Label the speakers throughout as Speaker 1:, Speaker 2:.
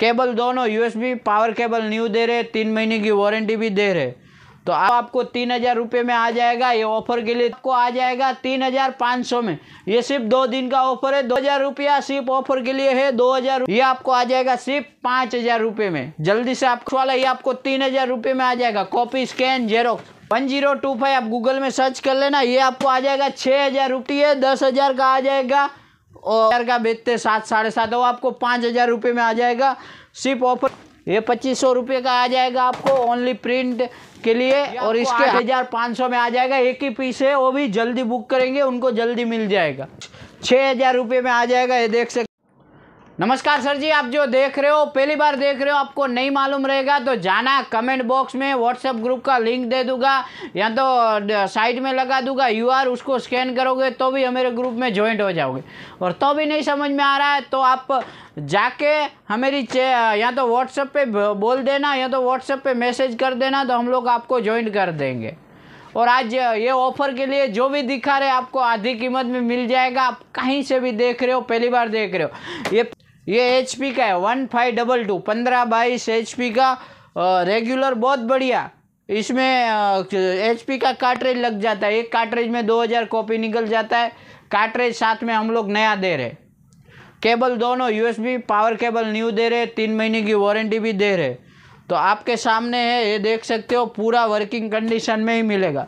Speaker 1: cable दोनों USB power cable new दे रहे तीन महीने की वारंटी भी दे रहे तो आप आपको तीन हज़ार रुपये में आ जाएगा ये ऑफर के लिए आपको आ जाएगा तीन हज़ार पाँच सौ में ये सिर्फ दो दिन का ऑफर है दो हज़ार रुपया सिर्फ ऑफर के लिए है दो हज़ार ये आपको आ जाएगा सिर्फ पाँच हज़ार रुपये में जल्दी से आप वाला ये आपको तीन हज़ार रुपये में आ जाएगा copy scan xerox one zero two five आप गूगल में सर्च कर लेना ये आपको आ जाएगा छः हज़ार रुपये दस हज़ार का आ जाएगा और का बेचते सात साढ़े सात वो आपको पाँच हज़ार रुपये में आ जाएगा सिर्फ ऑफर ये पच्चीस सौ रुपये का आ जाएगा आपको ओनली प्रिंट के लिए और इसके हज़ार पाँच सौ में आ जाएगा एक ही पीस है वो भी जल्दी बुक करेंगे उनको जल्दी मिल जाएगा छः हज़ार रुपये में आ जाएगा ये देख सकते नमस्कार सर जी आप जो देख रहे हो पहली बार देख रहे हो आपको नहीं मालूम रहेगा तो जाना कमेंट बॉक्स में व्हाट्सएप ग्रुप का लिंक दे दूंगा या तो साइड में लगा दूंगा यूआर उसको स्कैन करोगे तो भी हमारे ग्रुप में ज्वाइंट हो जाओगे और तो भी नहीं समझ में आ रहा है तो आप जाके हमारी या तो व्हाट्सएप पे बोल देना या तो व्हाट्सएप पे मैसेज कर देना तो हम लोग आपको ज्वाइन कर देंगे और आज ये ऑफर के लिए जो भी दिखा रहे आपको आधी कीमत में मिल जाएगा आप कहीं से भी देख रहे हो पहली बार देख रहे हो ये ये एच पी का है वन फाइव डबल टू पंद्रह बाईस एच पी का रेगुलर बहुत बढ़िया इसमें एच पी का कार्टरेज लग जाता है एक कार्टरेज में दो हज़ार कॉपी निकल जाता है कार्टरेज साथ में हम लोग नया दे रहे केबल दोनों यूएसबी पावर केबल न्यू दे रहे तीन महीने की वारंटी भी दे रहे तो आपके सामने है ये देख सकते हो पूरा वर्किंग कंडीशन में ही मिलेगा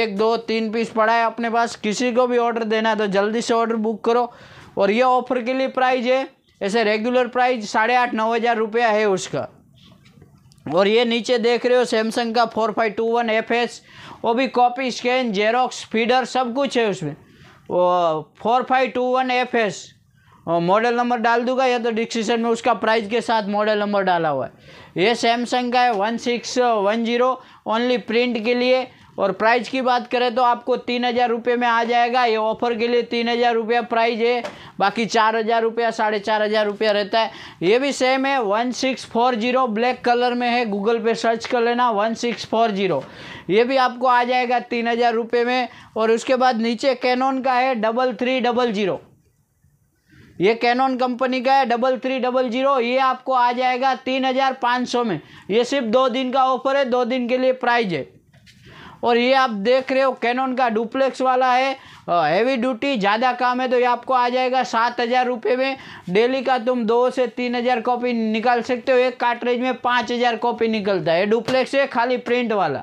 Speaker 1: एक दो तीन पीस पड़ा है अपने पास किसी को भी ऑर्डर देना है तो जल्दी से ऑर्डर बुक करो और ये ऑफर के लिए प्राइज है ऐसे रेगुलर प्राइस साढ़े आठ नौ हज़ार रुपया है उसका और ये नीचे देख रहे हो सैमसंग का four five two one F S वो भी कॉपी स्कैन जेरोक्स फीडर सब कुछ है उसमें वो four five two one F S model number डाल दूंगा या तो डिस्क्रिप्शन में उसका प्राइस के साथ मॉडल नंबर डाला हुआ है ये सैमसंग का है one six one zero only print के लिए और प्राइस की बात करें तो आपको तीन हज़ार रुपये में आ जाएगा ये ऑफर के लिए तीन हज़ार रुपया प्राइज है बाकी चार हज़ार रुपया साढ़े चार हज़ार रुपया रहता है ये भी सेम है one six four zero black colour में है गूगल पे सर्च कर लेना वन सिक्स फोर जीरो ये भी आपको आ जाएगा तीन हज़ार रुपये में और उसके बाद नीचे कैनोन का है डबल थ्री डबल जीरो ये कैनॉन कंपनी का है डबल थ्री डबल जीरो ये आपको आ जाएगा तीन हज़ार पाँच सौ में ये सिर्फ दो दिन का ऑफर है दो दिन के लिए प्राइज है और ये आप देख रहे हो कैनन का डुप्लेक्स वाला है हैवी ड्यूटी ज़्यादा काम है तो ये आपको आ जाएगा सात हज़ार रुपये में डेली का तुम दो से तीन हज़ार कॉपी निकाल सकते हो एक कार्टरेज में पाँच हज़ार कॉपी निकलता है डुप्लेक्स है खाली प्रिंट वाला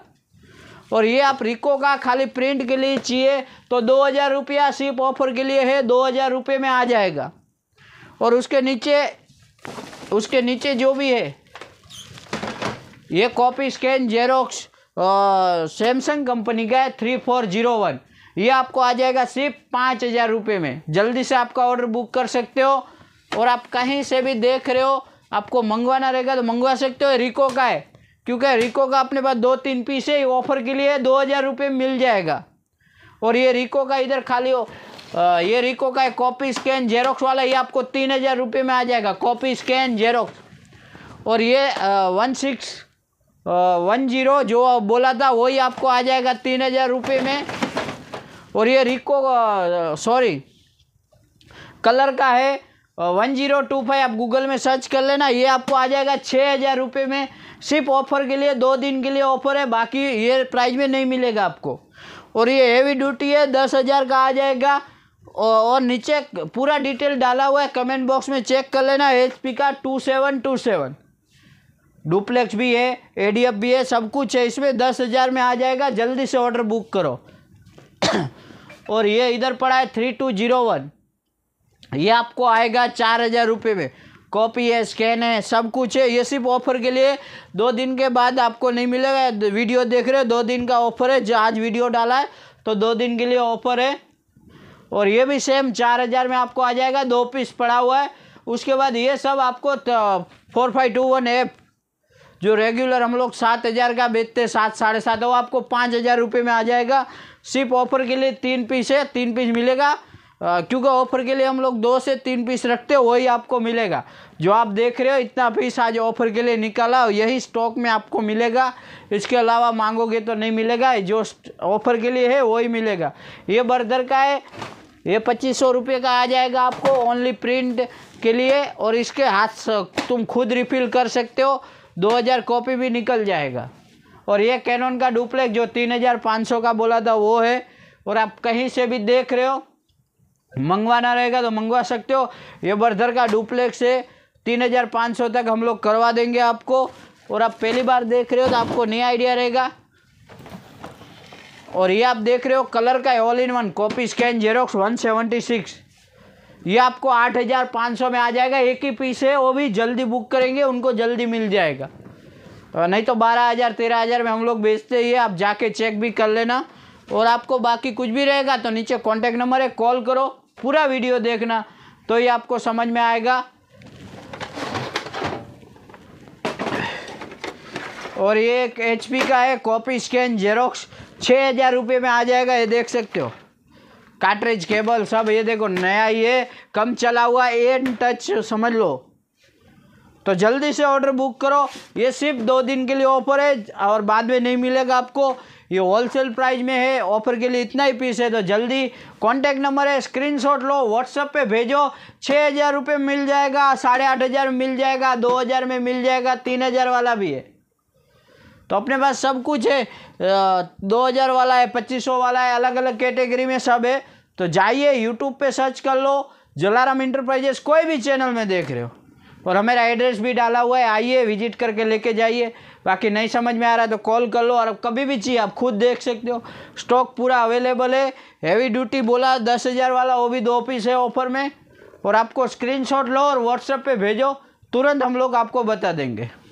Speaker 1: और ये आप रिको का खाली प्रिंट के लिए चाहिए तो दो हज़ार रुपया सिर्फ ऑफर के लिए है दो हज़ार रुपये में आ जाएगा और उसके नीचे उसके नीचे जो भी है ये copy scan xerox Samsung company का है थ्री फोर जीरो वन ये आपको आ जाएगा सिर्फ पाँच हज़ार रुपये में जल्दी से आपका ऑर्डर बुक कर सकते हो और आप कहीं से भी देख रहे हो आपको मंगवाना रहेगा तो मंगवा सकते हो रिको का है क्योंकि रिको का अपने पास दो तीन पीस है ऑफर के लिए दो हज़ार रुपये मिल जाएगा और ये रिको का इधर खाली हो आ, ये रिको का है कॉपी स्कैन जेरोक्स वाला ये आपको तीन हज़ार रुपये में आ जाएगा कॉपी स्कैन जेरोक्स और ये आ, वन सिक्स वन जीरो जो बोला था वही आपको आ जाएगा तीन हज़ार रुपये में और ये रिको सॉरी कलर का है वन जीरो टू फाइव आप गूगल में सर्च कर लेना ये आपको आ जाएगा छः हज़ार रुपये में सिर्फ ऑफर के लिए दो दिन के लिए ऑफर है बाकी ये प्राइस में नहीं मिलेगा आपको और ये हेवी ड्यूटी है दस हज़ार का आ जाएगा और नीचे पूरा डिटेल डाला हुआ है कमेंट बॉक्स में चेक कर लेना एच पी का two seven two seven duplex भी है एडीएफ भी है सब कुछ है इसमें दस हज़ार में आ जाएगा जल्दी से ऑर्डर बुक करो और ये इधर पड़ा है थ्री टू जीरो वन ये आपको आएगा चार हज़ार रुपये में कॉपी है स्कैन है सब कुछ है ये सिर्फ ऑफर के लिए दो दिन के बाद आपको नहीं मिलेगा वीडियो देख रहे हो दो दिन का ऑफर है जो आज वीडियो डाला है तो दो दिन के लिए ऑफर है और ये भी सेम चार हज़ार में आपको आ जाएगा दो पीस पड़ा हुआ है उसके बाद ये सब आपको four five two one F जो रेगुलर हम लोग सात हज़ार का बेचते हैं सात साढ़े सात वो आपको पाँच हज़ार रुपये में आ जाएगा सिर्फ ऑफर के लिए तीन पीस है तीन पीस मिलेगा क्योंकि ऑफर के लिए हम लोग दो से तीन पीस रखते हैं वही आपको मिलेगा जो आप देख रहे हो इतना पीस आज ऑफर के लिए निकाला यही स्टॉक में आपको मिलेगा इसके अलावा मांगोगे तो नहीं मिलेगा जो ऑफर के लिए है वही मिलेगा ये बर्दर का है ये पच्चीस सौ रुपये का आ जाएगा आपको ओनली प्रिंट के लिए और इसके हाथ तुम खुद रिफिल कर सकते हो 2000 कॉपी भी निकल जाएगा और ये कैनन का डुप्लेक जो 3500 का बोला था वो है और आप कहीं से भी देख रहे हो मंगवाना रहेगा तो मंगवा सकते हो ये बर्धर का डुप्लेक्स है सौ तक हम लोग करवा देंगे आपको और आप पहली बार देख रहे हो तो आपको नया आइडिया रहेगा और ये आप देख रहे हो कलर का all in one copy scan xerox 176 ये आपको आठ हज़ार पाँच सौ में आ जाएगा एक ही पीस है वो भी जल्दी बुक करेंगे उनको जल्दी मिल जाएगा तो नहीं तो बारह हज़ार तेरह हज़ार में हम लोग बेचते ही आप जाके चेक भी कर लेना और आपको बाकी कुछ भी रहेगा तो नीचे कॉन्टैक्ट नंबर है कॉल करो पूरा वीडियो देखना तो ये आपको समझ में आएगा और ये एक पी का है कॉपी स्कैन जेरोक्स छः हज़ार रुपये में आ जाएगा ये देख सकते हो कार्ट्रिज केबल सब ये देखो नया ये कम चला हुआ एन टच समझ लो तो जल्दी से ऑर्डर बुक करो ये सिर्फ दो दिन के लिए ऑफर है और बाद में नहीं मिलेगा आपको ये होलसेल प्राइस में है ऑफर के लिए इतना ही पीस है तो जल्दी कॉन्टैक्ट नंबर है स्क्रीनशॉट लो व्हाट्सअप पे भेजो छः हज़ार रुपये मिल जाएगा साढ़े आठ हज़ार मिल जाएगा दो हज़ार में मिल जाएगा तीन हज़ार वाला भी है तो अपने पास सब कुछ है दो हज़ार वाला है पच्चीस सौ वाला है अलग अलग कैटेगरी में सब है तो जाइए यूट्यूब पे सर्च कर लो जलाराम इंटरप्राइजेस कोई भी चैनल में देख रहे हो और हमारा एड्रेस भी डाला हुआ है आइए विजिट करके लेके जाइए बाकी नहीं समझ में आ रहा है तो कॉल कर लो और अब कभी भी चाहिए आप खुद देख सकते हो स्टॉक पूरा अवेलेबल है हैवी ड्यूटी बोला दस हज़ार वाला वो भी दो पीस है ऑफर में और आपको स्क्रीनशॉट लो और व्हाट्सएप पे भेजो तुरंत हम लोग आपको बता देंगे